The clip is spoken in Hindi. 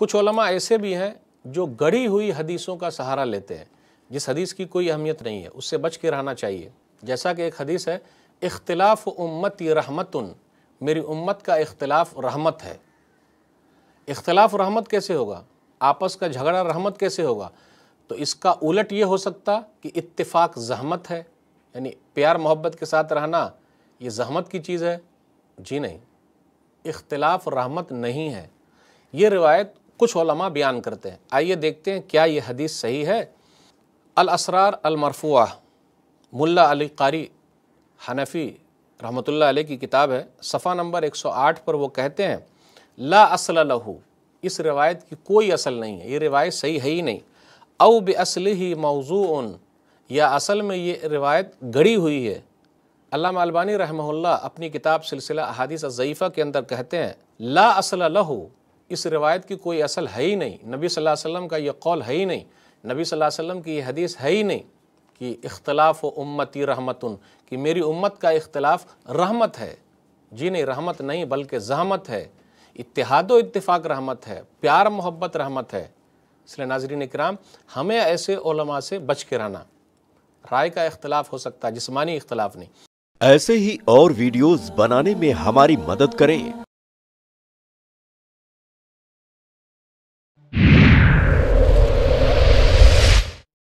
कुछ ओलमा ऐसे भी हैं जो गढ़ी हुई हदीसों का सहारा लेते हैं जिस हदीस की कोई अहमियत नहीं है उससे बच के रहना चाहिए जैसा कि एक हदीस है इख्तलाफ उम्मत ये उन मेरी उम्मत का इख्तलाफ रहमत है इख्तलाफ रहमत कैसे होगा आपस का झगड़ा रहमत कैसे होगा तो इसका उलट ये हो सकता कि इत्तेफाक जहमत है यानी प्यार मोहब्बत के साथ रहना ये जहमत की चीज़ है जी नहीं इख्तलाफ रहमत नहीं है ये रिवायत कुछ ओलमा बयान करते हैं आइए देखते हैं क्या यह हदीस सही है अल असरार अल मरफुआ मुल्ला अली कारी हनफ़ी रहमतुल्लाह अलैह की किताब है सफ़ा नंबर 108 पर वो कहते हैं ला असल लहू इस रिवायत की कोई असल नहीं है ये रिवायत सही है ही नहीं अव असल ही मौजू या असल में ये रिवायत गड़ी हुई है अल्लामा अलबानी रहमल्ला अपनी किताब सिलसिला अहादीस ज़यीफ़ा के अंदर कहते हैं ला असल लहू इस रिवायत की कोई असल है ही नहीं नबी सल्लल्लाहु अलैहि वसल्लम का ये कौल है ही नहीं नबी सल्लल्लाहु अलैहि वसल्लम की यह हदीस है ही नहीं कि इख्तलाफ़ उम्मती रहमतन कि मेरी उम्मत का इख्तलाफ रहमत है जी नहीं रहमत नहीं बल्कि जहमत है इतिहाद इतफ़ाक़ रहमत है प्यार मोहब्बत रहमत है इसलिए नाजरीन कराम हमें ऐसे ओलमा से बच के रहना राय का इख्तलाफ हो सकता है जिसमानी इख्तलाफ नहीं ऐसे ही और वीडियोस बनाने में हमारी मदद करें